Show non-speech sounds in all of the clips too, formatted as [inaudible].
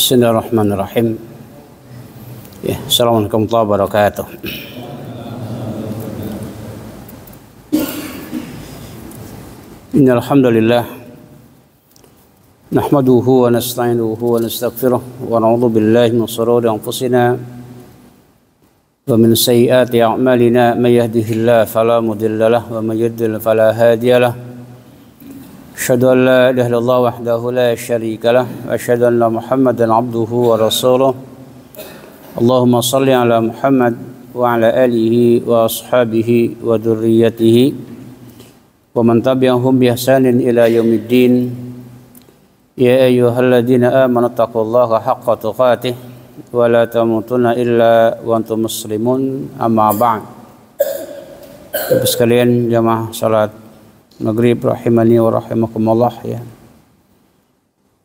Bismillahirrahmanirrahim. Ya, Assalamualaikum warahmatullahi wabarakatuh. Innal hamdalillah nahmaduhu wa nasta'inuhu wa nastaghfiruh wa na'udzu billahi min shururi anfusina wa min sayyiati a'malina may yahdihillahu fala mudilla lahu wa may yudlil fala hadiya lahu أشهد أن لا إله إلا الله وحده لا شريك له وأشهد أن محمدا عبده ورسوله اللهم صل على محمد وعلى آله وأصحابه وذريته ومن تبعهم بإحسان إلى يوم الدين يا أيها الذين آمنوا اتقوا الله حق تقاته ولا تموتن إلا وأنتم مسلمون أما بعد بس sekalian jamaah salat Maghrib rahimani wa rahimakumullah ya.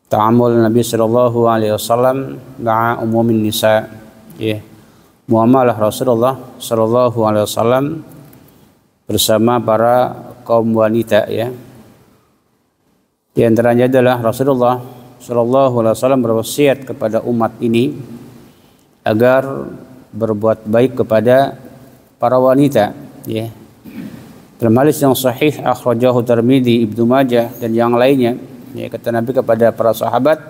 Ta'amul Nabi sallallahu alaihi wasallam ma'a umumin nisa ya. Muamalah Rasulullah sallallahu alaihi wasallam bersama para kaum wanita ya. Di antaranya adalah Rasulullah sallallahu alaihi wasallam berwasiat kepada umat ini agar berbuat baik kepada para wanita ya. Dalam hadis yang sahih akhrajahu Tirmidzi, Ibnu Majah dan yang lainnya, ya kata Nabi kepada para sahabat,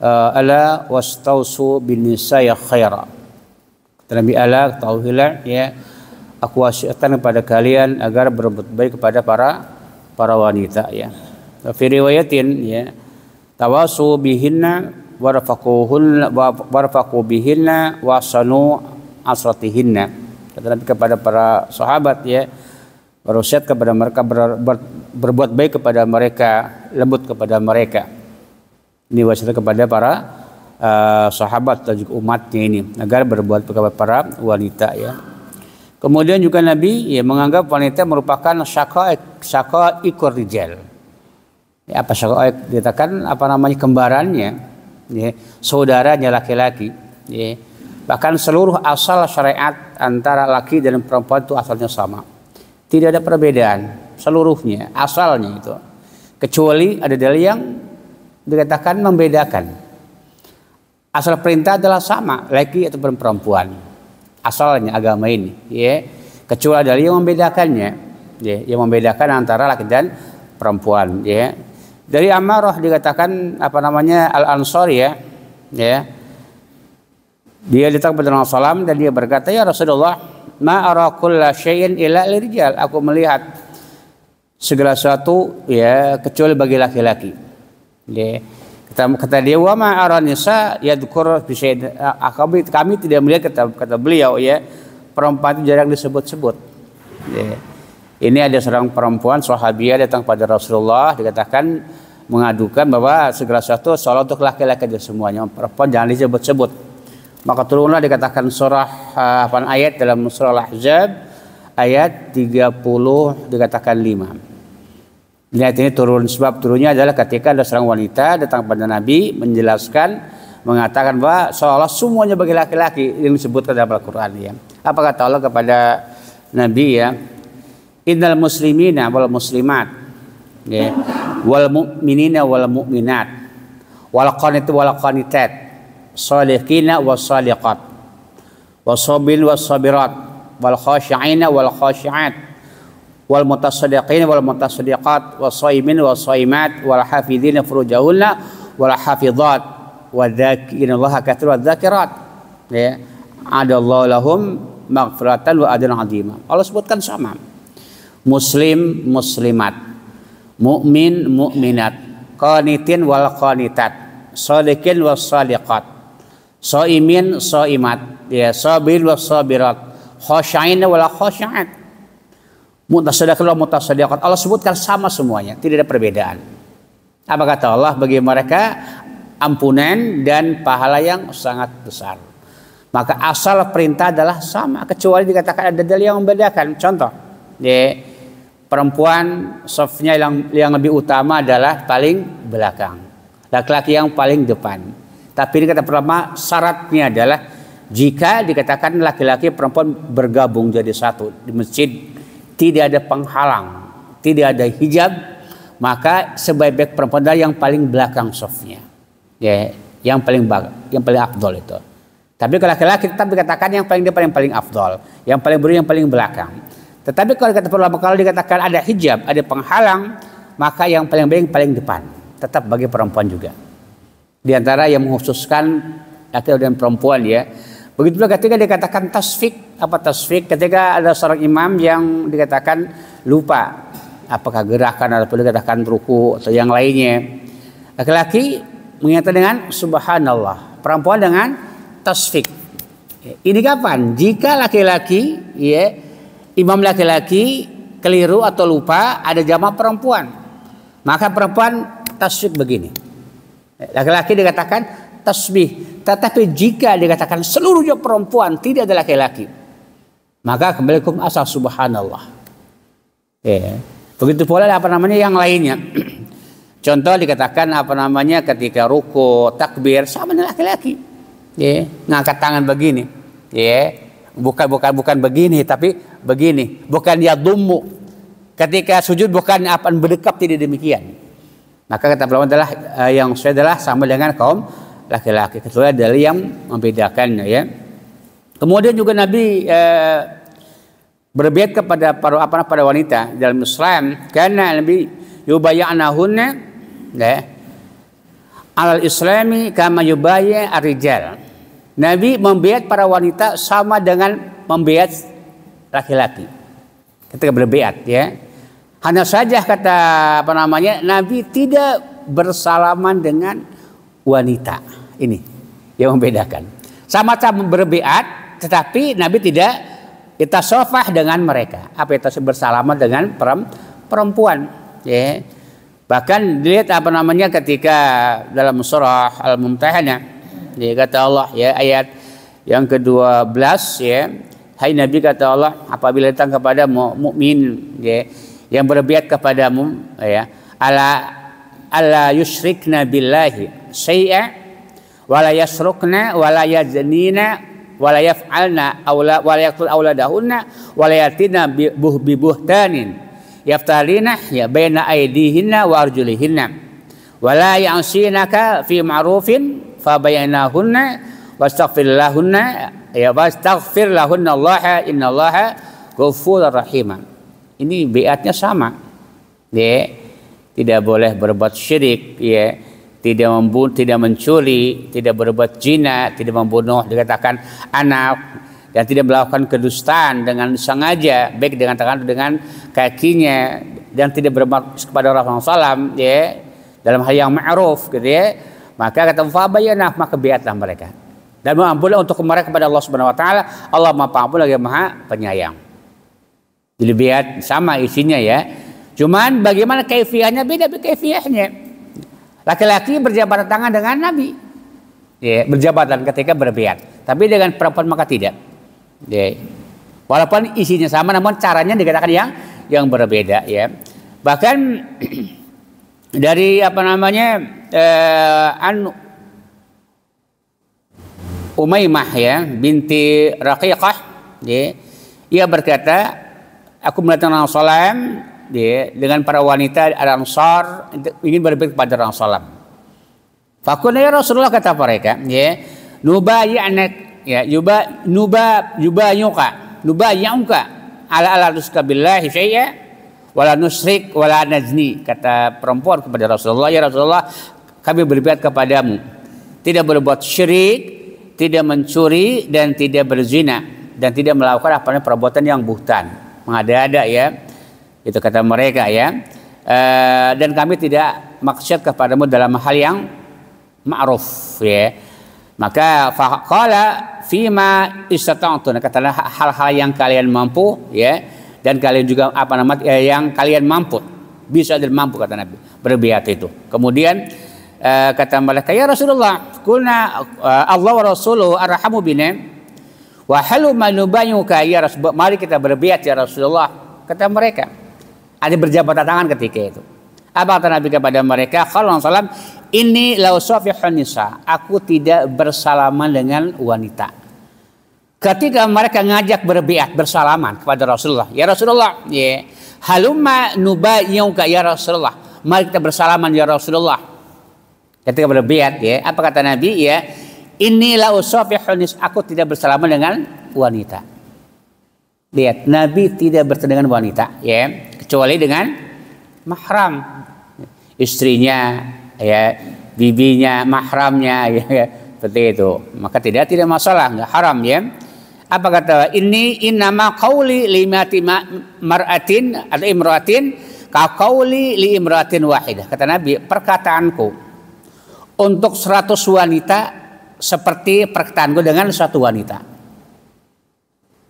eh, ala wastausu bin nisaya khaira. Kata Nabi ala tauhilah ya aku wasiatkan kepada kalian agar berbuat baik kepada para para wanita ya. Fi riwayatin ya tawasu bihinna warfaquhunna warfaqu bihinna wasanu asratihinna. Kata Nabi kepada para sahabat ya, berusiat kepada mereka, ber, ber, berbuat baik kepada mereka, lembut kepada mereka. Ini wasiat kepada para uh, sahabat dan juga umatnya ini agar berbuat baik kepada para wanita ya. Kemudian juga Nabi ya menganggap wanita merupakan syaka syakaikur rijal. Ya, apa syaka dikatakan apa namanya kembarannya ya, saudaranya laki-laki ya. Bahkan seluruh asal syariat antara laki dan perempuan itu asalnya sama tidak ada perbedaan seluruhnya, asalnya itu. Kecuali ada dalil yang dikatakan membedakan. Asal perintah adalah sama, laki atau perempuan. Asalnya agama ini, ya. Kecuali ada dalil yang membedakannya, ya, yang membedakan antara laki dan perempuan, ya. Dari amarah dikatakan apa namanya al-ansor ya, ya. Dia datang kepada Rasulullah SAW dan dia berkata, "Ya Rasulullah, ma ara syai'in illa lirijal. Aku melihat segala sesuatu ya kecuali bagi laki-laki. Ya. Kata, kata dia wa ma aranisa ya dukur bisa ah, kami, kami tidak melihat kata kata beliau ya perempuan itu jarang disebut-sebut. Ya. Ini ada seorang perempuan sahabiah datang pada Rasulullah dikatakan mengadukan bahwa segala sesuatu sholat untuk laki-laki dan semuanya perempuan jangan disebut-sebut maka turunlah dikatakan surah eh, apa ayat dalam surah Al-Ahzab ayat 30 dikatakan 5. Ini ini turun sebab turunnya adalah ketika ada seorang wanita datang kepada Nabi menjelaskan mengatakan bahwa seolah semuanya bagi laki-laki yang disebutkan dalam Al-Qur'an ya. Apa kata Allah kepada Nabi ya? Innal muslimina wal muslimat ya. Wal mu'minina wal mu'minat. Wal qanit wal qanitat الصالحين والصالحات والصابرين والصابرات والخاشعين والخاشعات والمتصدقين والمتصدقات والصائمين والصائمات والحافظين فروجهن والحافظات والذاكرين الله كثير والذاكرات ada الله لهم مغفرة wa adun azima. Allah sebutkan sama. Muslim, muslimat. Mukmin, mukminat. Qanitin wal qanitat. Salikin Soimin, soimat, ya sabir wa sabirat, khosyain la khosyat. Mutasadakul mutasadakat. Allah sebutkan sama semuanya, tidak ada perbedaan. Apa kata Allah bagi mereka ampunan dan pahala yang sangat besar. Maka asal perintah adalah sama kecuali dikatakan ada dalil yang membedakan. Contoh, ya, perempuan softnya yang yang lebih utama adalah paling belakang, laki-laki yang paling depan. Tapi ini kata pertama syaratnya adalah jika dikatakan laki-laki perempuan bergabung jadi satu di masjid tidak ada penghalang, tidak ada hijab, maka sebaik-baik perempuan adalah yang paling belakang softnya. Ya, yang paling bag, yang paling afdol itu. Tapi kalau laki-laki tetap dikatakan yang paling depan yang paling afdol, yang paling beri yang paling belakang. Tetapi kalau kata pertama kalau dikatakan ada hijab, ada penghalang, maka yang paling baik paling depan, tetap bagi perempuan juga. Di antara yang mengkhususkan laki dan perempuan ya. Begitu juga ketika dikatakan tasfik, apa tasfik? Ketika ada seorang imam yang dikatakan lupa apakah gerakan atau dikatakan ruku atau yang lainnya. Laki-laki mengingatkan dengan subhanallah, perempuan dengan tasfik. Ini kapan? Jika laki-laki ya imam laki-laki keliru atau lupa ada jamaah perempuan. Maka perempuan tasfik begini. Laki-laki dikatakan tasbih. Tetapi jika dikatakan seluruhnya perempuan tidak ada laki-laki. Maka kembali ke asal subhanallah. Ya. Begitu pula apa namanya yang lainnya. [clears throat] Contoh dikatakan apa namanya ketika ruko takbir sama dengan laki-laki. Ya. Ngangkat tangan begini. Ya. Bukan bukan bukan begini tapi begini. Bukan ya dumbu. Ketika sujud bukan apa berdekap tidak demikian. Maka kata perempuan adalah eh, yang sesuai adalah sama dengan kaum laki-laki. Kecuali ada yang membedakannya ya. Kemudian juga Nabi uh, eh, berbiat kepada para apa pada wanita dalam Islam karena Nabi anahunnya, ya, alal islami kama yubaya arijal. Nabi membiat para wanita sama dengan membiat laki-laki. Ketika berbiat ya. Hanya saja kata apa namanya Nabi tidak bersalaman dengan wanita. Ini yang membedakan. Sama-sama berbeat tetapi Nabi tidak kita sofah dengan mereka. Apa itu bersalaman dengan perempuan. Ya. Bahkan dilihat apa namanya ketika dalam surah al mumtahana ya kata Allah ya ayat yang ke-12 ya hai nabi kata Allah apabila datang kepada mukmin ya yang berbiat kepadamu ya ala ala yusyrikna billahi syai'a wala yasrukna wala yaznina wala yaf'alna awla wala yaqtul auladahunna wala yatina bi buhtanin yaftalina ya baina aidihinna wa arjulihinna wala ya'sinaka fi ma'rufin fa wastaghfir lahunna ya wastaghfir lahunna Allah innallaha ghafurur Rahiman ini beatnya sama. Ya. Tidak boleh berbuat syirik, ya. Tidak membunuh, tidak mencuri, tidak berbuat zina, tidak membunuh dikatakan anak dan tidak melakukan kedustaan dengan sengaja baik dengan tangan dengan kakinya dan tidak berbuat kepada orang salam ya dalam hal yang ma'ruf gitu ya maka kata fabayanah maka biatlah mereka dan mengampunlah untuk mereka kepada Allah Subhanahu wa taala Allah Maha Pengampun lagi Maha Penyayang Dilihat sama isinya ya. Cuman bagaimana kefiahnya beda kefiahnya. Laki-laki berjabat tangan dengan Nabi. Ya, berjabatan ketika berbiat. Tapi dengan perempuan maka tidak. Ya. Walaupun isinya sama namun caranya dikatakan yang yang berbeda ya. Bahkan [clears throat] dari apa namanya eh, an Umaymah ya binti Raqiqah ya, ia berkata aku melihat orang Salam dia dengan para wanita ada Ansar ingin berbicara kepada Rasulullah Sallam. Fakuna ya Rasulullah kata mereka, ya nuba ya yuba nuba nuba nubayyuka ala ala nuska billahi syaiya, wala nusrik wala najni. kata perempuan kepada Rasulullah ya Rasulullah kami berbicara kepadamu tidak berbuat syirik tidak mencuri dan tidak berzina dan tidak melakukan apa perbuatan yang buhtan mengada-ada ya. Itu kata mereka ya. E, dan kami tidak maksud kepadamu dalam hal yang ma'ruf ya. Maka faqala fima istata'tun nah, katalah hal-hal yang kalian mampu ya dan kalian juga apa nama eh, yang kalian mampu bisa dan mampu kata Nabi berbiat itu. Kemudian eh, kata mereka ya Rasulullah kuna Allah wa rasuluhu arhamu bina Wahalu manubayuka ya Rasulullah. Mari kita berbiat ya Rasulullah. Kata mereka. Ada berjabat tangan ketika itu. Apa kata Nabi kepada mereka? Kalau salam, ini lausafihun nisa. Aku tidak bersalaman dengan wanita. Ketika mereka ngajak berbiat bersalaman kepada Rasulullah. Ya Rasulullah. Ya. yang nubayuka ya Rasulullah. Mari kita bersalaman ya Rasulullah. Ketika berbiat ya. Apa kata Nabi? Ya Inilah usofihunis. Aku tidak bersalaman dengan wanita. Lihat, Nabi tidak bertemu dengan wanita, ya, kecuali dengan mahram, istrinya, ya, bibinya, mahramnya, ya, [laughs] ya, seperti itu. Maka tidak tidak masalah, nggak haram, ya. Apa kata ini kauli lima tima mar'atin atau imra'atin kauli li imra'atin wahidah. Kata Nabi, perkataanku untuk seratus wanita seperti perkataan gue dengan suatu wanita.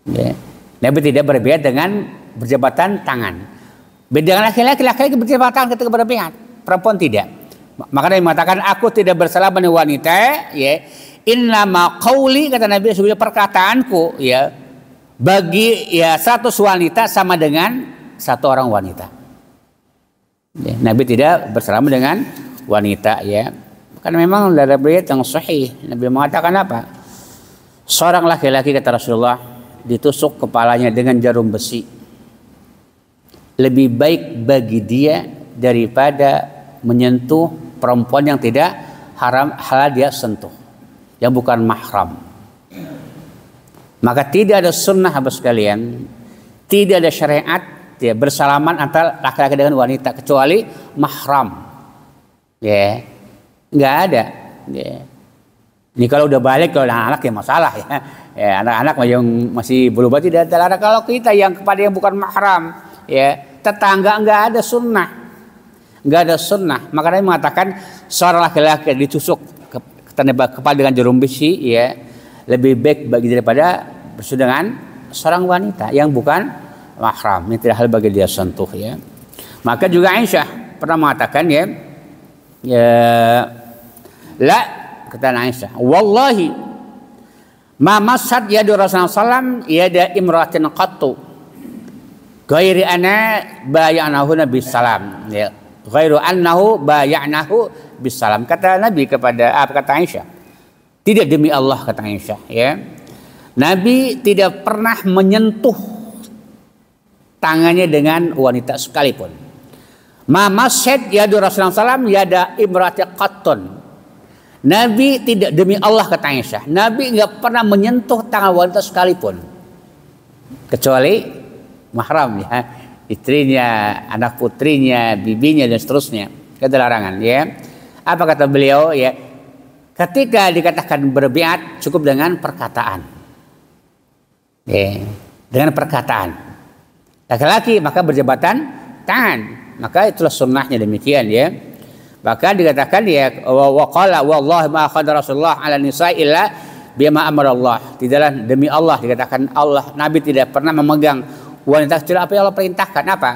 Ya. Nabi tidak berbeda dengan berjabatan tangan. Beda dengan laki-laki, laki-laki berjabat tangan ketika berpihak, perempuan tidak. Makanya mengatakan aku tidak bersalah dengan wanita, ya. Inna maqauli kata Nabi sebuah perkataanku, ya. Bagi ya satu wanita sama dengan satu orang wanita. Ya, Nabi tidak bersalah dengan wanita, ya. Karena memang dalam riwayat yang sahih Nabi mengatakan apa? Seorang laki-laki kata Rasulullah ditusuk kepalanya dengan jarum besi. Lebih baik bagi dia daripada menyentuh perempuan yang tidak haram halal dia sentuh yang bukan mahram. Maka tidak ada sunnah habis sekalian, tidak ada syariat ya bersalaman antara laki-laki dengan wanita kecuali mahram. Ya. Yeah nggak ada. Ya. Ini kalau udah balik kalau anak-anak ya masalah ya. ya anak-anak yang masih berubah tidak terlarang. Kalau kita yang kepada yang bukan mahram, ya tetangga nggak ada sunnah, nggak ada sunnah. Makanya mengatakan seorang laki-laki ditusuk ke, kepala dengan jarum besi, ya lebih baik bagi daripada bersua dengan seorang wanita yang bukan mahram. Ini tidak hal bagi dia sentuh ya. Maka juga Aisyah pernah mengatakan ya, ya la kata Aisyah wallahi ma masad yadu Rasulullah sallam da imratin qattu ghairi ana bayanahu nabi salam ya ghairu annahu bayanahu bisalam kata Nabi kepada apa ah, kata Aisyah tidak demi Allah kata Aisyah ya Nabi tidak pernah menyentuh tangannya dengan wanita sekalipun Mama Ma ya yadu Rasulullah ya yada imrati qattun. Nabi tidak demi Allah kata Aisyah. Nabi nggak pernah menyentuh tangan wanita sekalipun. Kecuali mahram ya. Istrinya, anak putrinya, bibinya dan seterusnya. Kedelarangan larangan ya. Apa kata beliau ya? Ketika dikatakan berbiat cukup dengan perkataan. Ya, dengan perkataan. Laki-laki maka berjabatan tangan maka itulah sunnahnya demikian ya bahkan dikatakan ya waqala wallahi ma akhadha rasulullah ala nisa illa bima amara Allah tidaklah demi Allah dikatakan Allah nabi tidak pernah memegang wanita kecuali apa yang Allah perintahkan apa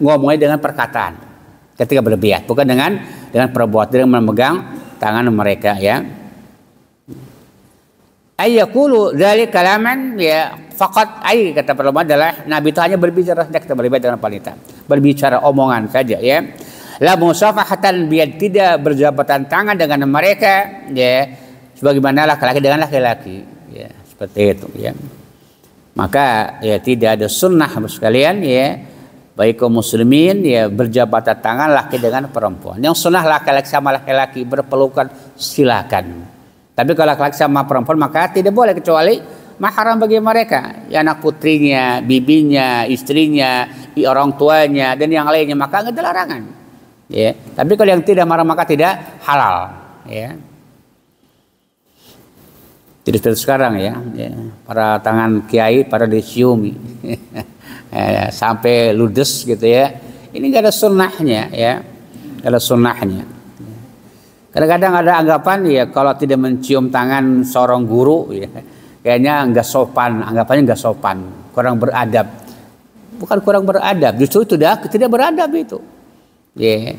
ngomongnya dengan perkataan ketika berlebihan bukan dengan dengan perbuatan dengan memegang tangan mereka ya ayyakulu dzalik kalaman ya Fakat ai kata para ulama adalah Nabi itu hanya berbicara saja kita berbicara dengan wanita. Berbicara omongan saja ya. La musafahatan biar tidak berjabatan tangan dengan mereka ya. Sebagaimana laki-laki dengan laki-laki ya. Seperti itu ya. Maka ya tidak ada sunnah sekalian ya baik kaum muslimin ya berjabatan tangan laki dengan perempuan. Yang sunnah laki-laki sama laki-laki berpelukan silakan. Tapi kalau laki-laki sama perempuan maka tidak boleh kecuali mahram bagi mereka, ya anak putrinya, bibinya, istrinya, orang tuanya dan yang lainnya maka nggak ada larangan. Ya, tapi kalau yang tidak mahram maka tidak halal, ya. Tidak seperti sekarang ya, ya. para tangan kiai para disiumi [laughs] ya, sampai ludes gitu ya. Ini nggak ada sunnahnya ya, nggak ada sunnahnya. Kadang-kadang ada anggapan ya kalau tidak mencium tangan seorang guru ya kayaknya nggak sopan, anggapannya nggak sopan, kurang beradab. Bukan kurang beradab, justru itu dah tidak beradab itu. Ya. Yeah.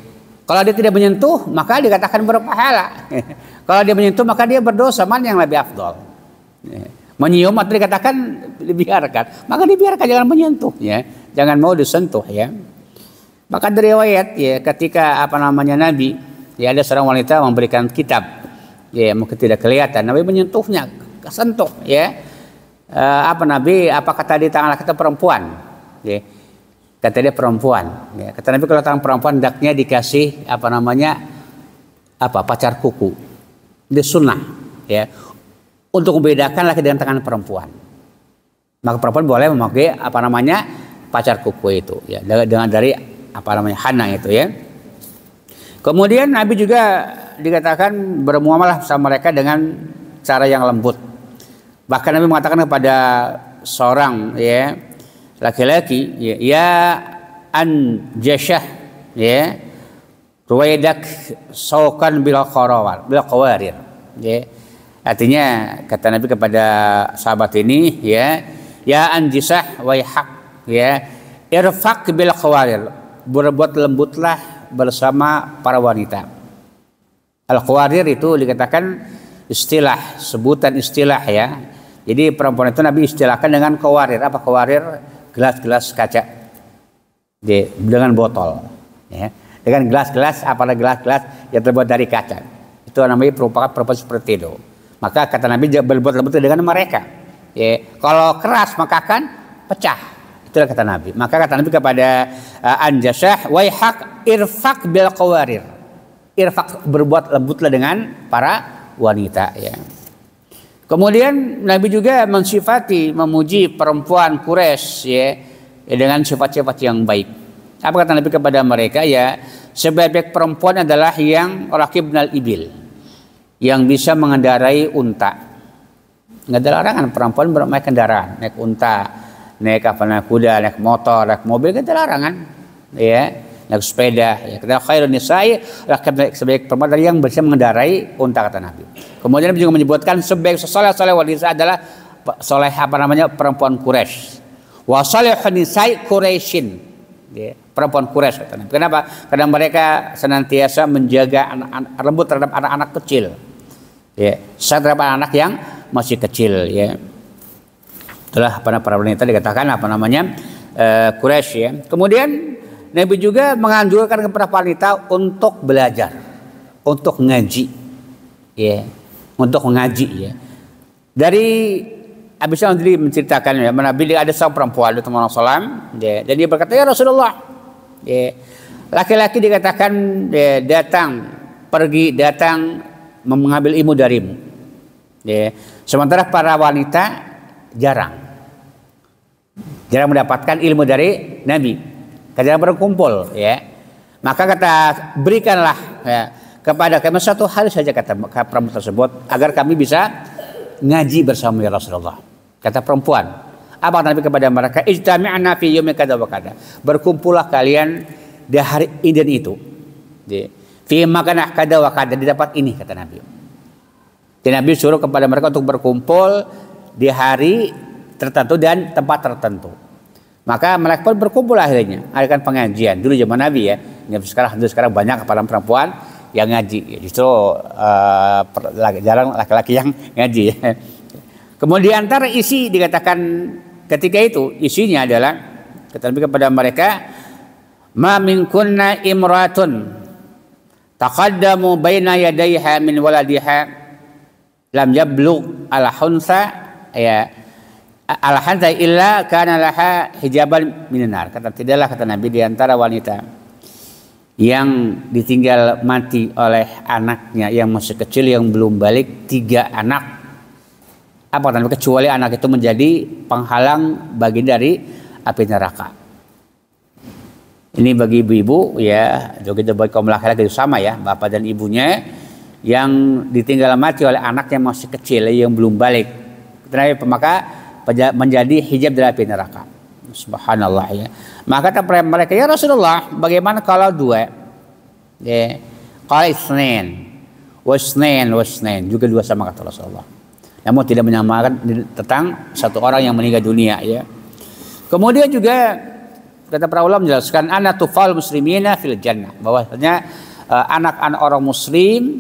Kalau dia tidak menyentuh, maka dikatakan berpahala. [laughs] Kalau dia menyentuh, maka dia berdosa. Mana yang lebih afdol? Yeah. Menyium atau dikatakan dibiarkan, maka dibiarkan jangan menyentuhnya, jangan mau disentuh ya. Maka dari riwayat ya ketika apa namanya Nabi ya ada seorang wanita memberikan kitab ya mungkin tidak kelihatan Nabi menyentuhnya kesentuh ya eh, apa Nabi apa kata di tangan kita perempuan ya. kata dia perempuan ya. kata Nabi kalau tangan perempuan daknya dikasih apa namanya apa pacar kuku di sunnah ya untuk membedakan laki dengan tangan perempuan maka perempuan boleh memakai apa namanya pacar kuku itu ya dengan dari apa namanya hana itu ya kemudian Nabi juga dikatakan bermuamalah sama mereka dengan cara yang lembut Bahkan Nabi mengatakan kepada seorang ya laki-laki ya, ya an jashah ya ruwaidak saukan bil qarawar bil qawarir ya artinya kata Nabi kepada sahabat ini ya ya an jisah waihak ya irfaq bil qawarir berbuat lembutlah bersama para wanita al qawarir itu dikatakan istilah sebutan istilah ya jadi perempuan itu Nabi istilahkan dengan kewarir. Apa kewarir? Gelas-gelas kaca Di, dengan botol. Ya. Dengan gelas-gelas, apalagi gelas-gelas yang terbuat dari kaca. Itu namanya merupakan perempuan seperti itu. Maka kata Nabi berbuat lembut dengan mereka. Ya. Kalau keras maka akan pecah. Itulah kata Nabi. Maka kata Nabi kepada uh, Anjasah, "Waihak irfak bil kewarir, Irfak berbuat lembutlah dengan para wanita ya. Kemudian Nabi juga mensifati memuji perempuan Quraisy ya, ya, dengan sifat-sifat yang baik. Apa kata Nabi kepada mereka ya sebaik-baik perempuan adalah yang rakibnal ibil yang bisa mengendarai unta. Nggak ada larangan perempuan bermain kendaraan, naik unta, naik apa naik kuda, naik motor, naik mobil nggak ada larangan ya naik sepeda ya karena khairun nisai sebaik perempuan dari yang bisa mengendarai unta kata Nabi kemudian juga menyebutkan sebaik soleh soleh wanita adalah soleh apa namanya perempuan Quraisy wa soleh nisai Quraisyin ya, perempuan Quraisy kata Nabi kenapa karena mereka senantiasa menjaga anak, anak, lembut terhadap anak-anak kecil ya saya terhadap anak-anak yang masih kecil ya itulah apa para wanita dikatakan apa namanya uh, eh, Quraisy ya. Kemudian Nabi juga menganjurkan kepada wanita untuk belajar, untuk ngaji, ya, yeah. untuk ngaji, ya. Yeah. Dari Abu Salam sendiri menceritakan ya, Nabi ada seorang perempuan itu Salam, ya, yeah. dan dia berkata ya Rasulullah, ya, laki-laki dikatakan yeah, datang pergi datang mengambil ilmu darimu, ya. Sementara para wanita jarang, jarang mendapatkan ilmu dari Nabi. Kerjaan berkumpul ya. Maka kata berikanlah ya, kepada kami satu hari saja kata perempuan tersebut agar kami bisa ngaji bersama ya Rasulullah. Kata perempuan, apa Nabi kepada mereka? Ijtami'na fi yaumi kada wa kada. Berkumpullah kalian di hari ini itu. Di fi makanah kada wa di tempat ini kata Nabi. jadi Nabi suruh kepada mereka untuk berkumpul di hari tertentu dan tempat tertentu. Maka mereka pun berkumpul akhirnya, adakan pengajian. Dulu zaman Nabi ya, sekarang sekarang banyak kepala perempuan yang ngaji. Ya, justru uh, jarang laki-laki yang [laughs] ngaji. Ya. Kemudian antara isi dikatakan ketika itu isinya adalah tetapi kepada mereka ma min kunna imratun taqaddamu baina yadayha min waladiha lam yablugh al hunsa ya Alahanta illa karena laha hijaban minenar Kata tidaklah kata Nabi di antara wanita yang ditinggal mati oleh anaknya yang masih kecil yang belum balik tiga anak apa Nabi kecuali anak itu menjadi penghalang bagi dari api neraka ini bagi ibu-ibu ya juga bagi kaum laki-laki itu sama ya bapak dan ibunya yang ditinggal mati oleh anaknya masih kecil yang belum balik terakhir maka menjadi hijab dari api neraka. Subhanallah ya. Maka kata mereka, "Ya Rasulullah, bagaimana kalau dua?" Ya. Kalau isnin, wasnin, wasnin juga dua sama kata Rasulullah. Namun tidak menyamakan tentang satu orang yang meninggal dunia ya. Kemudian juga kata para ulama menjelaskan anak tufal muslimina fil jannah bahwasanya eh, anak-anak uh, orang muslim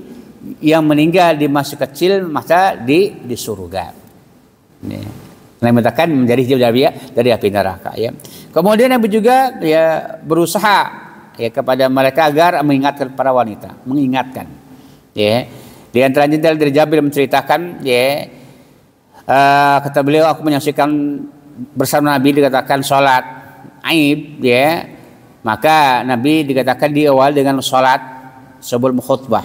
yang meninggal di masa kecil maka di di surga. Nih. Ya. Nabi mengatakan menjadi hijab dari dari api neraka ya. Kemudian Nabi juga ya berusaha ya kepada mereka agar mengingatkan para wanita, mengingatkan. Ya. Di antaranya dari Jabir menceritakan ya uh, kata beliau aku menyaksikan bersama Nabi dikatakan sholat aib ya maka Nabi dikatakan di awal dengan sholat sebelum khutbah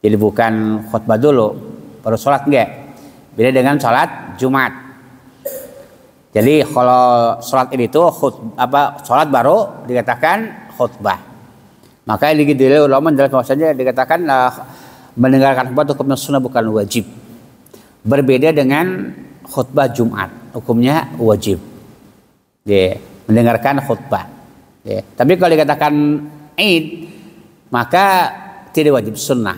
jadi bukan khutbah dulu baru sholat enggak Beda dengan sholat Jumat. Jadi kalau sholat ini itu apa sholat baru dikatakan khutbah. Maka ini gitu ulama dalam bahasanya dikatakan uh, mendengarkan khutbah itu hukumnya sunnah bukan wajib. Berbeda dengan khutbah Jumat, hukumnya wajib. Ya, yeah. mendengarkan khutbah. yeah. tapi kalau dikatakan Id maka tidak wajib sunnah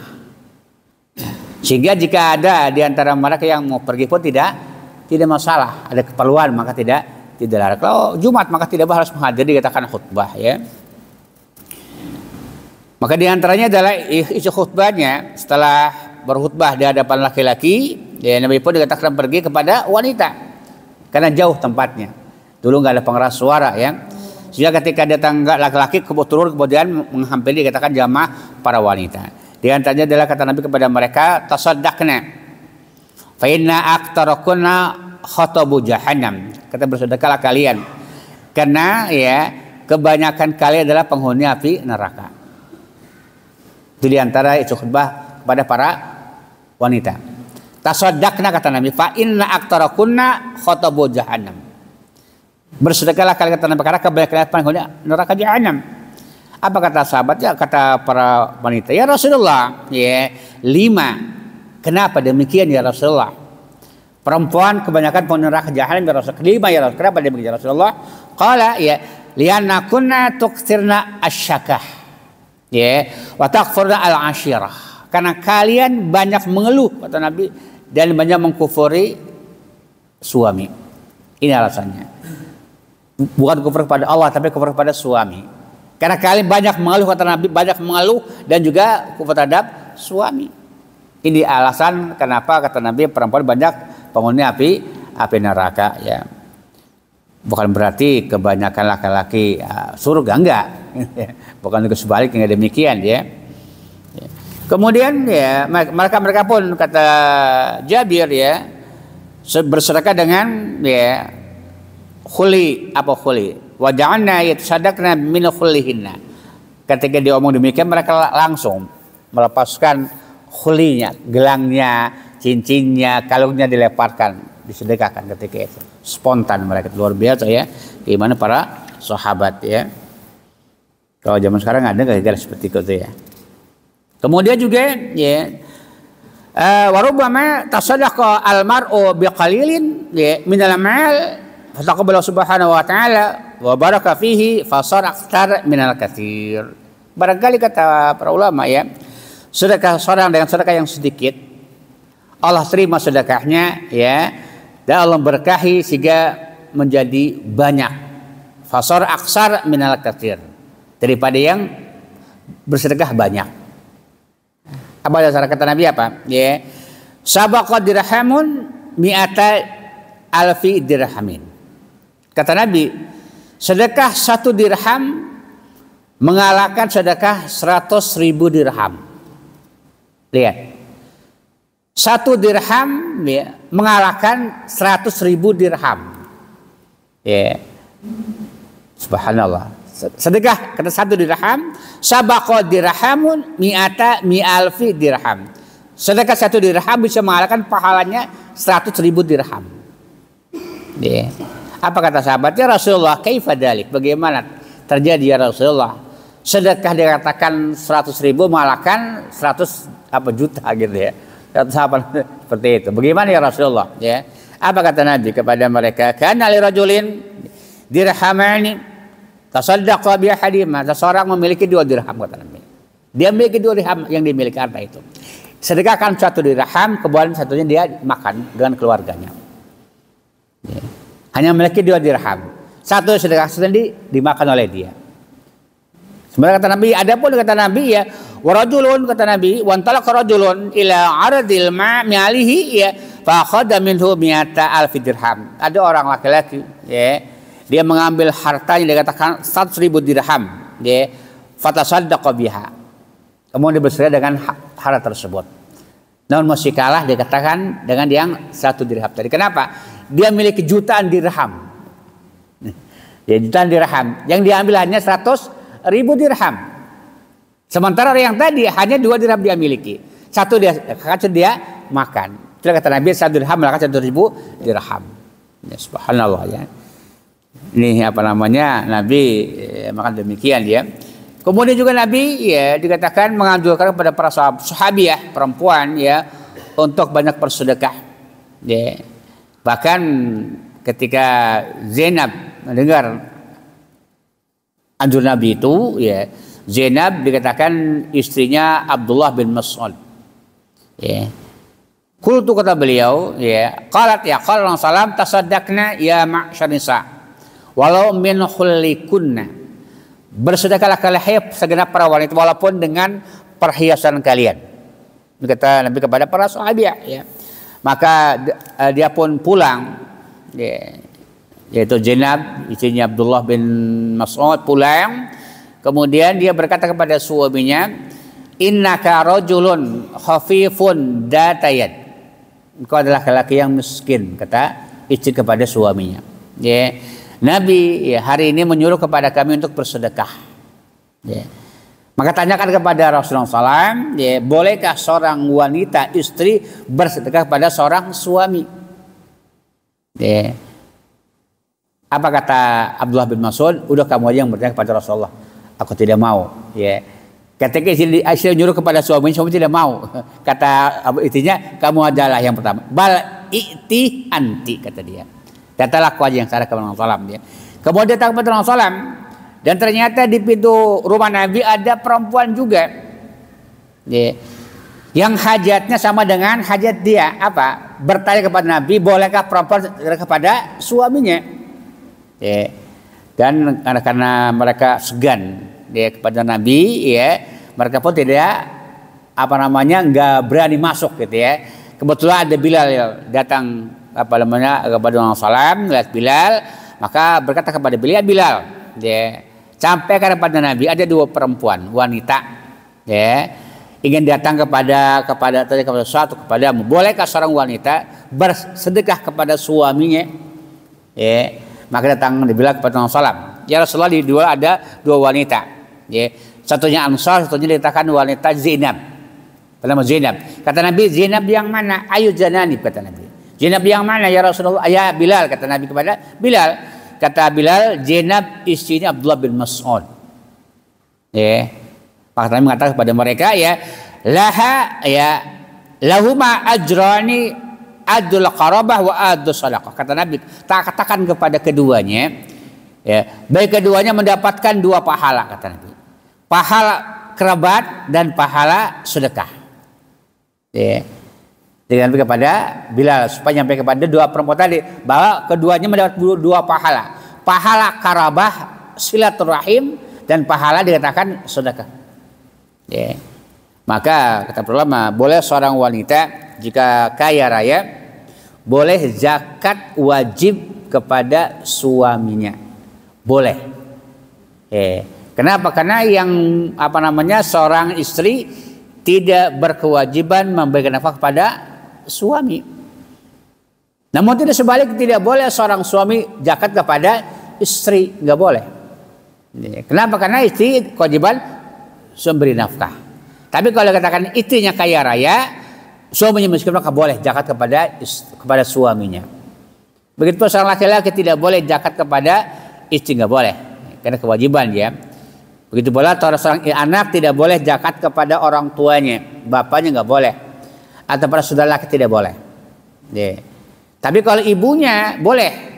sehingga jika ada di antara mereka yang mau pergi pun tidak tidak masalah, ada keperluan maka tidak tidak larang. Kalau Jumat maka tidak harus menghadiri dikatakan khutbah ya. Maka di antaranya adalah isu khutbahnya setelah berkhutbah di hadapan laki-laki, ya Nabi pun dikatakan pergi kepada wanita karena jauh tempatnya. Dulu nggak ada pengeras suara ya. Sehingga ketika datang laki-laki kebetulan kemudian menghampiri dikatakan jamaah para wanita. Di antaranya adalah kata Nabi kepada mereka, tasaddaqna. Fa inna aktarakuna khatabu jahannam. Kata bersedekahlah kalian. Karena ya kebanyakan kalian adalah penghuni api neraka. Itu antara itu khutbah kepada para wanita. Tasaddaqna kata Nabi, fa inna aktarakunna khatabu jahannam. Bersedekahlah kalian kata Nabi karena kebanyakan kalian penghuni neraka jahannam. Apa kata sahabat ya Kata para wanita, ya Rasulullah, ya lima. Kenapa demikian ya Rasulullah? Perempuan kebanyakan pengguna jahanam ya Rasulullah. Lima ya Rasulullah. Kenapa demikian ya Rasulullah? kala ya nakuna tuktirna asyakah. Ya, wa al-ashirah. Karena kalian banyak mengeluh kata Nabi dan banyak mengkufuri suami. Ini alasannya. Bukan kufur kepada Allah tapi kufur kepada suami. Karena kalian banyak mengeluh kata Nabi, banyak mengeluh dan juga kufur terhadap suami. Ini alasan kenapa kata Nabi perempuan banyak penghuni api api neraka ya. Bukan berarti kebanyakan laki-laki ah, surga enggak. [laughs] Bukan juga sebaliknya demikian ya. Kemudian ya mereka mereka pun kata Jabir ya berserakah dengan ya khuli apa khuli Wajahnya yatasadakna min khulihinna. Ketika dia omong demikian mereka langsung melepaskan khulinya, gelangnya, cincinnya, kalungnya dilepaskan, disedekahkan ketika itu. Spontan mereka luar biasa ya. Gimana para sahabat ya. Kalau zaman sekarang ada nggak kira seperti itu ya. Kemudian juga ya eh, warubama tasadaqa almar'u biqalilin ya min al-ma'al subhanahu wa ta'ala wa baraka fihi fasar aktar minal kathir. Barangkali kata para ulama ya, sedekah seorang dengan sedekah yang sedikit Allah terima sedekahnya ya dan Allah berkahi sehingga menjadi banyak fasor aksar minal kathir daripada yang bersedekah banyak apa dasar kata Nabi apa ya sabaqa dirhamun mi'ata alfi dirhamin kata Nabi Sedekah satu dirham mengalahkan sedekah seratus ribu dirham. Lihat. Satu dirham ya, mengalahkan seratus ribu dirham. Ya. Subhanallah. Sedekah karena satu dirham, sabako dirhamun miata mi'alfi dirham. Sedekah satu dirham bisa mengalahkan pahalanya seratus ribu dirham. Ya. Apa kata sahabatnya Rasulullah? kaifadalik Bagaimana terjadi ya Rasulullah? Sedekah dikatakan 100 ribu malahkan 100 apa juta gitu ya. Sahabat [laughs] seperti itu. Bagaimana ya Rasulullah? Ya. Apa kata Nabi kepada mereka? Karena li rajulin dirhamani tasaddaqa bi ahadima. Seseorang memiliki dua dirham kata Nabi. Dia memiliki dua dirham yang dimiliki harta itu. Sedekahkan satu dirham, kemudian satunya dia makan dengan keluarganya hanya memiliki dua dirham. Satu sedekah sendiri dimakan oleh dia. Sebenarnya kata Nabi, ada pun kata Nabi ya, warajulun kata Nabi, wantala rajulun ila aradil ma mialihi ya, fakhada minhu miata al fidirham. Ada orang laki-laki ya, dia mengambil hartanya dia katakan satu ribu dirham ya, fatasaddaqa biha. Kemudian dia berserah dengan harta tersebut. Namun masih kalah dikatakan dengan yang satu dirham tadi. Kenapa? dia milik kejutaan dirham. Ya, jutaan dirham. Yang diambil hanya 100 ribu dirham. Sementara yang tadi hanya dua dirham dia miliki. Satu dia kacau dia makan. Itulah kata Nabi satu dirham melakukan satu ribu dirham. Ya, subhanallah ya. Ini apa namanya Nabi ya, makan demikian ya. Kemudian juga Nabi ya dikatakan menganjurkan kepada para sahabat, sahabiah perempuan ya untuk banyak bersedekah. Ya, Bahkan ketika Zainab mendengar anjuran Nabi itu, ya Zainab dikatakan istrinya Abdullah bin Mas'ud. Ya. tu kata beliau, ya, qalat ya qala salam tasaddaqna ya ma'syarisa. Walau min hullikunna. Bersedekahlah kalian segenap para wanita walaupun dengan perhiasan kalian. Ini kata Nabi kepada para sahabat ya maka uh, dia pun pulang yeah. yaitu Jenab istrinya Abdullah bin Mas'ud pulang kemudian dia berkata kepada suaminya innaka rajulun khafifun datayad engkau adalah laki yang miskin kata istri kepada suaminya Nabi ya hari ini menyuruh kepada kami untuk bersedekah maka tanyakan kepada Rasulullah SAW, ya, bolehkah seorang wanita istri bersedekah pada seorang suami? Ya. Apa kata Abdullah bin Mas'ud? Udah kamu aja yang bertanya kepada Rasulullah. Aku tidak mau. Ya. Ketika istri Aisyah nyuruh kepada suami, suami tidak mau. [laughs] Kata istrinya, kamu adalah yang pertama. Bal iti anti, kata dia. Katalah aku aja yang salah kepada Rasulullah SAW. Ya. Kemudian datang kepada Rasulullah SAW, dan ternyata di pintu rumah Nabi ada perempuan juga. Ya. Yang hajatnya sama dengan hajat dia. Apa? Bertanya kepada Nabi, bolehkah perempuan kepada suaminya? Ya. Dan karena mereka segan ya, kepada Nabi, ya, mereka pun tidak apa namanya nggak berani masuk gitu ya. Kebetulan ada Bilal datang apa namanya kepada Nabi salam melihat Bilal maka berkata kepada Bilal ya Bilal ya sampai kepada Nabi ada dua perempuan wanita ya ingin datang kepada kepada tadi kepada suatu kepadamu bolehkah seorang wanita bersedekah kepada suaminya ya maka datang dibilang kepada Rasulullah ya Rasulullah di dua ada dua wanita ya satunya Ansar satunya dikatakan wanita Zainab bernama Zainab kata Nabi Zainab yang mana ayu Zainab kata Nabi Zainab yang mana ya Rasulullah ya Bilal kata Nabi kepada Bilal Kata Bilal, Zainab istrinya Abdullah bin Mas'ud. Ya. Pak Nabi mengatakan kepada mereka ya, laha ya lahuma ajrani adul qarabah wa adul shalaqah. Kata Nabi, tak katakan kepada keduanya ya, baik keduanya mendapatkan dua pahala kata Nabi. Pahala kerabat dan pahala sedekah. Ya. Dengan kepada Bilal supaya sampai kepada dua perempuan tadi bahwa keduanya mendapat dua pahala. Pahala karabah silaturahim dan pahala dikatakan sedekah. Ya. Yeah. Maka kata ulama boleh seorang wanita jika kaya raya boleh zakat wajib kepada suaminya. Boleh. Ya. Yeah. Kenapa? Karena yang apa namanya seorang istri tidak berkewajiban memberikan nafkah kepada suami. Namun tidak sebalik tidak boleh seorang suami jakat kepada istri, nggak boleh. Iya. Kenapa? Karena istri kewajiban memberi nafkah. Tapi kalau katakan istrinya kaya raya, suaminya miskin maka boleh jakat kepada kepada suaminya. Begitu seorang laki-laki tidak boleh jakat kepada istri nggak boleh karena kewajiban ya. Begitu pula seorang anak tidak boleh jakat kepada orang tuanya, bapaknya nggak boleh atau pada saudara laki tidak boleh. Ya. Tapi kalau ibunya boleh.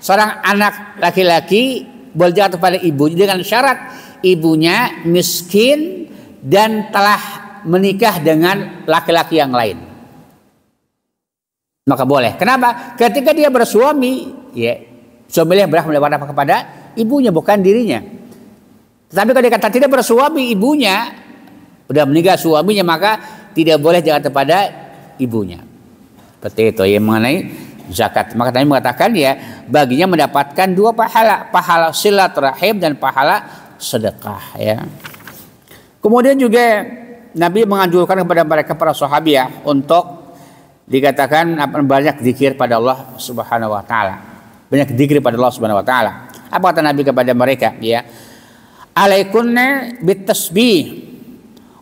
Seorang anak laki-laki boleh jatuh pada ibunya dengan syarat ibunya miskin dan telah menikah dengan laki-laki yang lain. Maka boleh. Kenapa? Ketika dia bersuami, ya, suaminya berhak melakukan apa kepada ibunya bukan dirinya. Tetapi kalau dikata tidak bersuami ibunya, sudah meninggal suaminya maka tidak boleh zakat kepada ibunya. Seperti itu yang mengenai zakat. Maka Nabi mengatakan ya baginya mendapatkan dua pahala, pahala silaturahim dan pahala sedekah ya. Kemudian juga Nabi menganjurkan kepada mereka para sahabat ya untuk dikatakan banyak zikir pada Allah Subhanahu wa taala. Banyak zikir pada Allah Subhanahu wa taala. Apa kata Nabi kepada mereka ya? Alaikunna bitasbih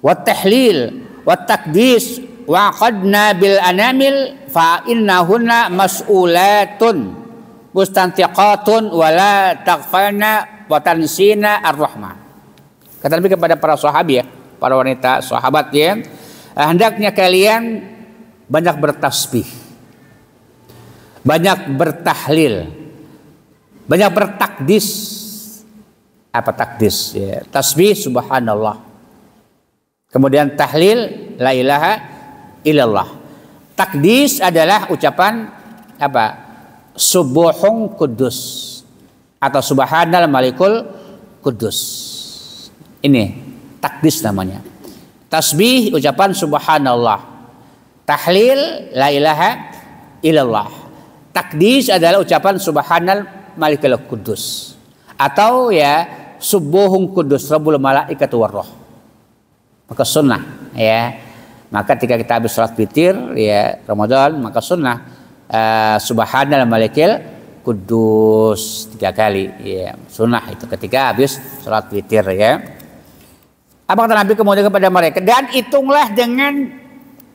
wa tahlil Watakdis takdis wa qadna bil anamil fa innahunna mas'ulatun mustantiqatun wala la taghfalna wa tansina ar-rahman. Kata Nabi kepada para sahabat ya, para wanita sahabat ya, hendaknya kalian banyak bertasbih. Banyak bertahlil. Banyak bertakdis. Apa takdis ya? Tasbih subhanallah Kemudian tahlil la ilaha illallah. Takdis adalah ucapan apa? Subuhung kudus atau subhanal malikul kudus. Ini takdis namanya. Tasbih ucapan subhanallah. Tahlil la ilaha illallah. Takdis adalah ucapan subhanal malikul kudus atau ya subuhung kudus rabbul malaikat waroh maka sunnah ya maka ketika kita habis sholat fitir, ya Ramadan maka sunnah uh, eh, subhanal malikil kudus tiga kali ya sunnah itu ketika habis sholat fitir, ya apa kata Nabi kemudian kepada mereka dan hitunglah dengan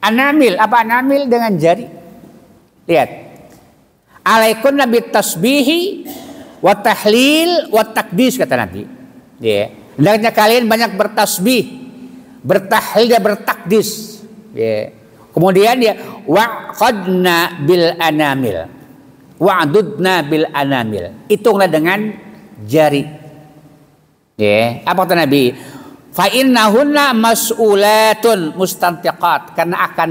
anamil apa anamil dengan jari lihat alaikum nabi tasbihi wa tahlil wa takdis kata Nabi ya hendaknya kalian banyak bertasbih bertahlil dia bertakdis. Ya. Kemudian ya waqadna bil anamil. Wa'dudna bil anamil. Hitunglah dengan jari. Ya, apa kata Nabi? Fa innahunna mas'ulatun mustantiqat karena akan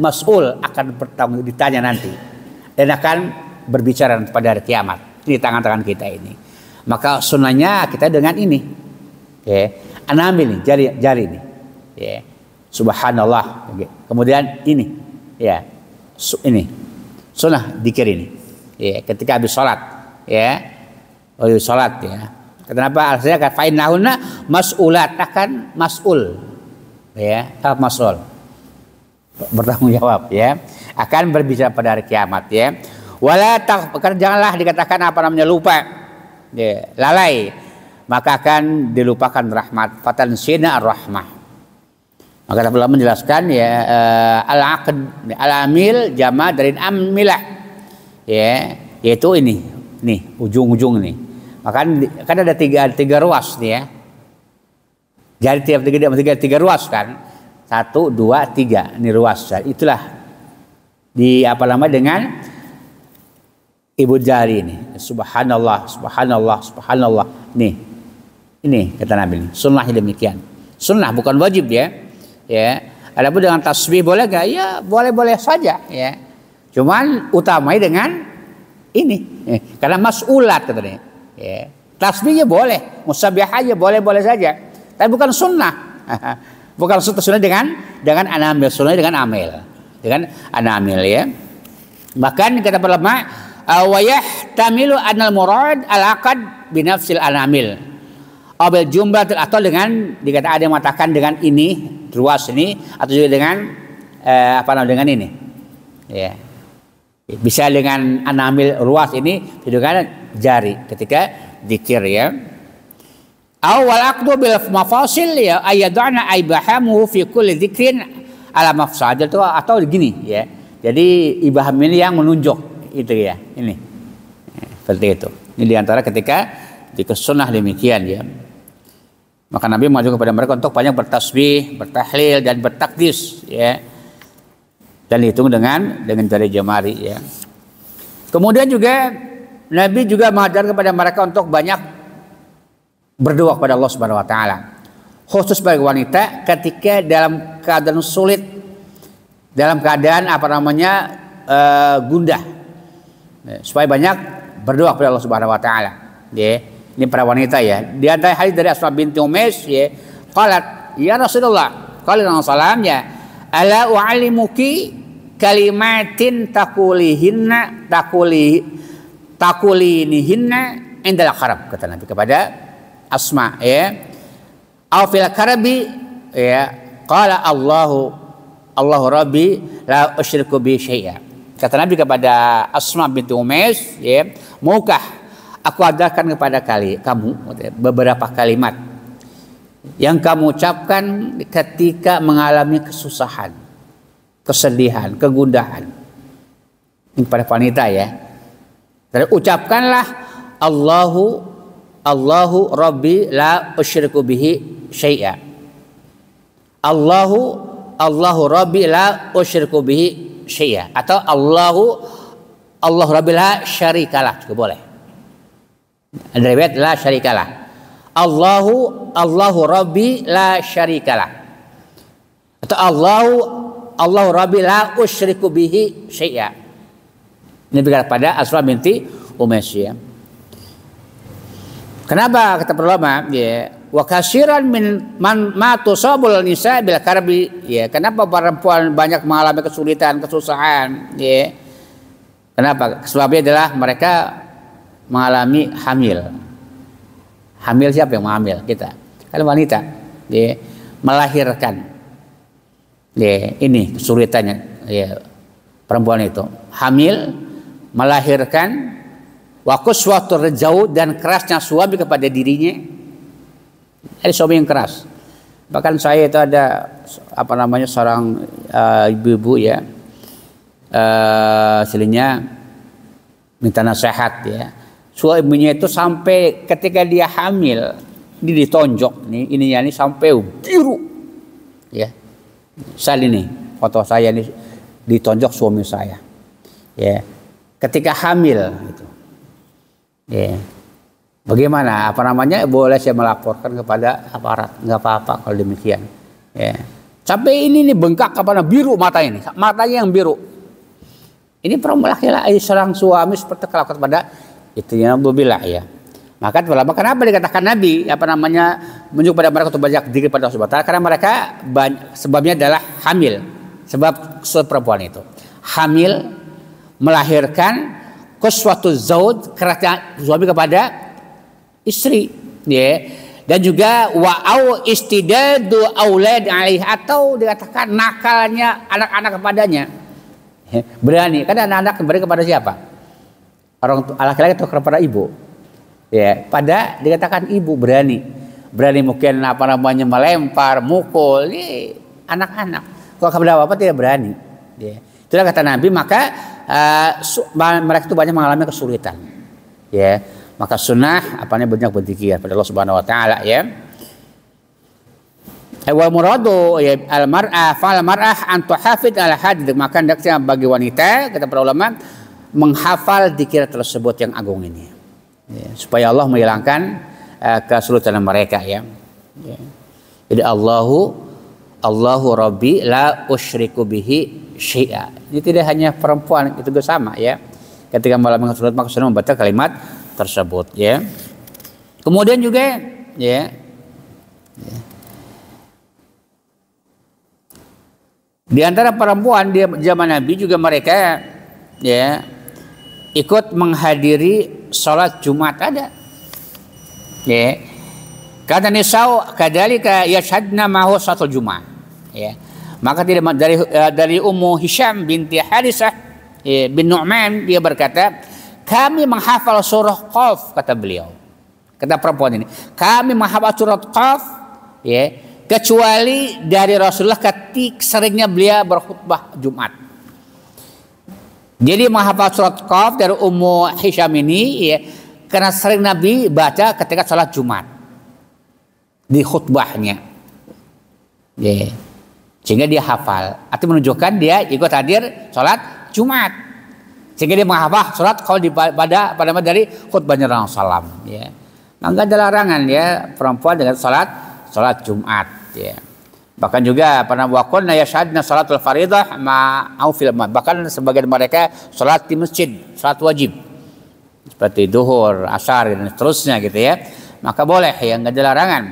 mas'ul akan bertanggung ditanya nanti dan akan berbicara pada hari kiamat di tangan-tangan kita ini. Maka sunnahnya kita dengan ini. Ya, anamil jari jari nih ya. Subhanallah. Kemudian ini ya. Ini sunnah dikir ini. Ya, ketika habis sholat ya. Oh, habis sholat ya. Kenapa alasannya kan fa'in mas'ulat akan nah, mas'ul ya, mas'ul. Bertanggung jawab ya. Akan berbicara pada hari kiamat ya. Wala kan janganlah dikatakan apa namanya lupa. Ya, lalai maka akan dilupakan rahmat fatan sina rahmah maka Tafullah menjelaskan ya eh, al-aqd al-amil jama dari amilah. Ya, yaitu ini. Nih, ujung-ujung nih. Maka kan, kan ada tiga tiga ruas nih ya. Jadi tiap tiga tiga, tiga ruas kan. Satu, dua, tiga. Ini ruas. Ya. Itulah di apa nama dengan ibu jari ini. Subhanallah, subhanallah, subhanallah. Nih. Ini kata Nabi Sunnah demikian. Sunnah bukan wajib ya ya adapun dengan tasbih boleh gak ya boleh-boleh saja ya cuman utamai dengan ini ya. karena masulat katanya ya tasbihnya boleh aja boleh-boleh saja tapi bukan sunnah [laughs] bukan sunnah dengan dengan anamil sunnah dengan amil dengan anamil ya bahkan kata ulama wa tamilu anal murad al aqad binafsil anamil Abel jumlah atau dengan dikata ada yang mengatakan dengan ini ruas ini atau juga dengan eh, apa namanya dengan ini. Ya. Bisa dengan anamil ruas ini dengan jari ketika dikir ya. Awal akdu bil mafasil ya ayadana aibahamu fi kulli dzikrin ala mafsad itu atau begini ya. Jadi ibaham ini yang menunjuk itu ya ini. Ya, seperti itu. Ini diantara ketika di sunnah demikian ya. Maka Nabi maju kepada mereka untuk banyak bertasbih, bertahlil dan bertakdis ya. Dan dihitung dengan dengan jari jemari ya. Kemudian juga Nabi juga mengajar kepada mereka untuk banyak berdoa kepada Allah Subhanahu wa taala. Khusus bagi wanita ketika dalam keadaan sulit dalam keadaan apa namanya uh, gundah ya, supaya banyak berdoa kepada Allah Subhanahu wa taala ya ini para wanita ya. Di antara hadis dari Asma binti Umais ya, qalat ya Rasulullah, qala Rasulullah ya, ala u'allimuki kalimatin takulihinna takuli takulinihinna indal karab kata Nabi kepada Asma ya. Au fil karabi ya qala Allahu Allahu Rabbi la usyriku bi syai'a. Kata Nabi kepada Asma binti Umais ya, mukah aku adakan kepada kali kamu beberapa kalimat yang kamu ucapkan ketika mengalami kesusahan, kesedihan, kegundahan. Ini pada wanita ya. Dan ucapkanlah Allahu Allahu Rabbi la usyriku bihi syai'a. Allahu Allahu Rabbi la usyriku bihi syai'a atau Allahu Allah Rabbi la syarikalah juga boleh. Ada riwayat la syarikalah. Allahu Allahu Rabbi la syarikalah. Atau Allahu Allahu Rabbi la usyriku bihi syai'a. Ini berkata pada Asra binti ya. Kenapa kata perlama ya wa kasiran min man ma tusabul nisa bil karbi ya kenapa perempuan banyak mengalami kesulitan kesusahan ya kenapa sebabnya adalah mereka mengalami hamil. Hamil siapa yang mengambil? Kita. Kalau wanita dia melahirkan. Dia ini kesulitannya dia, perempuan itu. Hamil, melahirkan, waktu suatu jauh dan kerasnya suami kepada dirinya. Ada suami yang keras. Bahkan saya itu ada apa namanya seorang eh, ibu-ibu uh, ya. Uh, minta nasihat ya Suaminya itu sampai ketika dia hamil, ini ditonjok nih, ini ini sampai biru. Ya. Sal ini foto saya ini ditonjok suami saya. Ya. Ketika hamil itu. Ya. Bagaimana? Apa namanya? Boleh saya melaporkan kepada aparat. nggak apa-apa kalau demikian. Ya. Sampai ini nih bengkak apa namanya? Biru matanya ini. Matanya yang biru. Ini perempuan laki-laki seorang suami seperti kalau kepada Itinadu bilah ya. Maka terlambat kenapa dikatakan Nabi apa namanya menunjuk pada mereka untuk banyak diri pada Allah karena mereka sebabnya adalah hamil sebab perempuan itu hamil melahirkan ke suatu zaud kerajaan suami kepada istri ya dan juga wa'au istidadu aulad alaih atau dikatakan nakalnya anak-anak kepadanya ya, berani karena anak-anak kembali kepada siapa orang ah, laki-laki itu kepada ibu ya pada dikatakan ibu berani berani mungkin apa namanya melempar mukul ini anak-anak kalau kepada bapak tidak berani ya. itulah kata Nabi maka uh, mereka itu banyak mengalami kesulitan ya maka sunnah apanya banyak berzikir pada Allah Subhanahu Wa Taala ya wa muradu ya al mar'ah fal mar'ah an tuhafid al hadid maka hendaknya bagi wanita kata para ulama menghafal dikira tersebut yang agung ini. Ya, supaya Allah menghilangkan uh, kesulitan mereka ya. ya. Jadi Allahu Allahu Rabbi la usyriku bihi syi'a. Ini tidak hanya perempuan itu juga sama ya. Ketika malam surat maksudnya membaca kalimat tersebut ya. Kemudian juga ya, ya. Di antara perempuan di zaman Nabi juga mereka ya ikut menghadiri sholat Jumat ada. Ya. kata nisau kadalika yashadna mahu satu Jumat. Ya. Maka tidak dari eh, dari Ummu Hisham binti Harisah ya, bin Nu'man dia berkata, kami menghafal surah Qaf kata beliau. Kata perempuan ini, kami menghafal surah Qaf ya, kecuali dari Rasulullah ketika seringnya beliau berkhutbah Jumat. Jadi menghafal surat Qaf dari Ummu Hisham ini ya, karena sering Nabi baca ketika sholat Jumat di khutbahnya. Ya. Sehingga dia hafal. Artinya menunjukkan dia ikut hadir sholat Jumat. Sehingga dia menghafal sholat kalau pada pada dari khutbahnya Rasulullah Ya. Yeah. Maka ada larangan ya perempuan dengan sholat sholat Jumat. Ya. Bahkan juga pernah naya wakunna salat salatul faridah ma'aufil Bahkan sebagian mereka salat di masjid, salat wajib. Seperti duhur, asar dan seterusnya gitu ya. Maka boleh yang enggak ada larangan.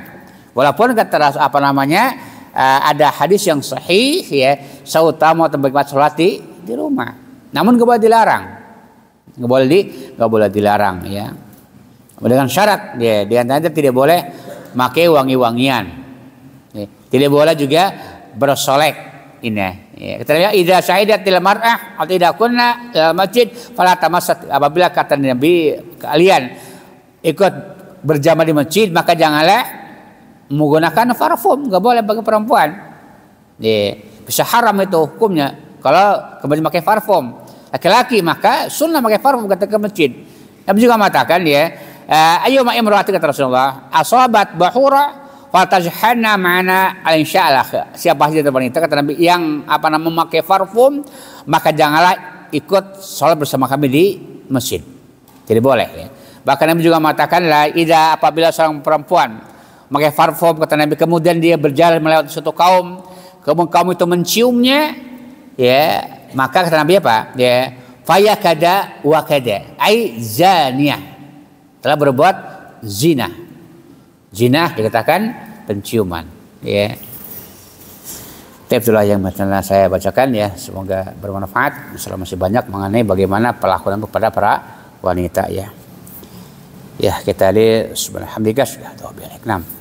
Walaupun kata apa namanya eh, ada hadis yang sahih ya seutama atau bagaimana salat di, rumah. Namun enggak boleh dilarang. Enggak boleh di enggak boleh dilarang ya. Dengan syarat ya di tidak boleh pakai wangi-wangian Ya. Tidak boleh juga bersolek ini. Ya. Kita lihat idza syahidat til mar'ah atau idza kunna al masjid fala tamassat apabila kata Nabi kalian ikut berjamaah di masjid maka janganlah menggunakan parfum, enggak boleh bagi perempuan. Ya. Bisa haram itu hukumnya kalau kemudian pakai parfum. Laki-laki maka sunnah pakai parfum ketika ke masjid. Nabi juga mengatakan ya, eh, ayo ma kata Rasulullah, asabat bahura fatajhana mana insyaallah siapa saja wanita kata Nabi yang apa namanya memakai parfum maka janganlah ikut sholat bersama kami di masjid jadi boleh ya. bahkan Nabi juga mengatakan lah ida apabila seorang perempuan memakai parfum kata Nabi kemudian dia berjalan melewati suatu kaum kemudian kaum itu menciumnya ya maka kata Nabi apa ya fayakada wakada ai zaniyah telah berbuat zina Zina dikatakan penciuman. Ya. Itulah yang telah saya bacakan ya. Semoga bermanfaat. Masalah masih banyak mengenai bagaimana perlakuan kepada para wanita ya. Ya kita lihat subhanallah hamdika sudah tahu biar